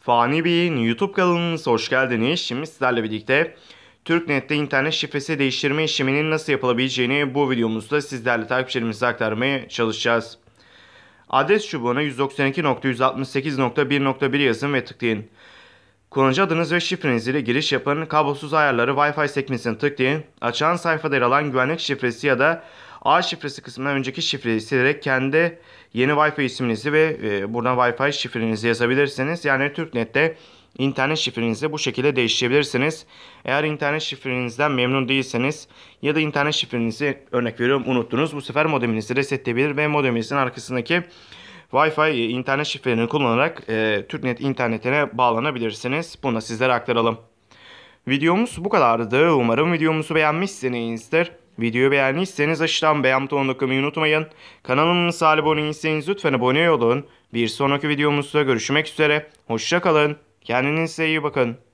Fani Bey'in YouTube kanalımıza hoş geldiniz. Şimdi sizlerle birlikte TürkNet'te internet şifresi değiştirme işleminin nasıl yapılabileceğini bu videomuzda sizlerle takipçilerimize aktarmaya çalışacağız. Adres çubuğuna 192.168.1.1 yazın ve tıklayın. Kullanıcı adınız ve şifreniz ile giriş yapın. Kablosuz ayarları Wi-Fi sekmesine tıklayın. Açan sayfada yer alan güvenlik şifresi ya da A şifresi kısmına önceki şifreyi silerek kendi yeni Wi-Fi isminizi ve e, buradan Wi-Fi şifrenizi yazabilirsiniz. Yani TürkNet'te internet şifrenizi bu şekilde değiştirebilirsiniz. Eğer internet şifrenizden memnun değilseniz ya da internet şifrenizi örnek veriyorum unuttunuz. Bu sefer modeminizi resetleyebilir ve modeminizin arkasındaki Wi-Fi e, internet şifrelerini kullanarak e, TürkNet internetine bağlanabilirsiniz. Bunu da sizlere aktaralım. Videomuz bu kadardı. Umarım videomuzu beğenmişsinizdir. Videoyu beğendiyseniz aşağıdan beğen butonuna dokunmayı unutmayın. Kanalımıza abone değilseniz lütfen abone olun. Bir sonraki videomuzda görüşmek üzere. Hoşçakalın. Kendinize iyi bakın.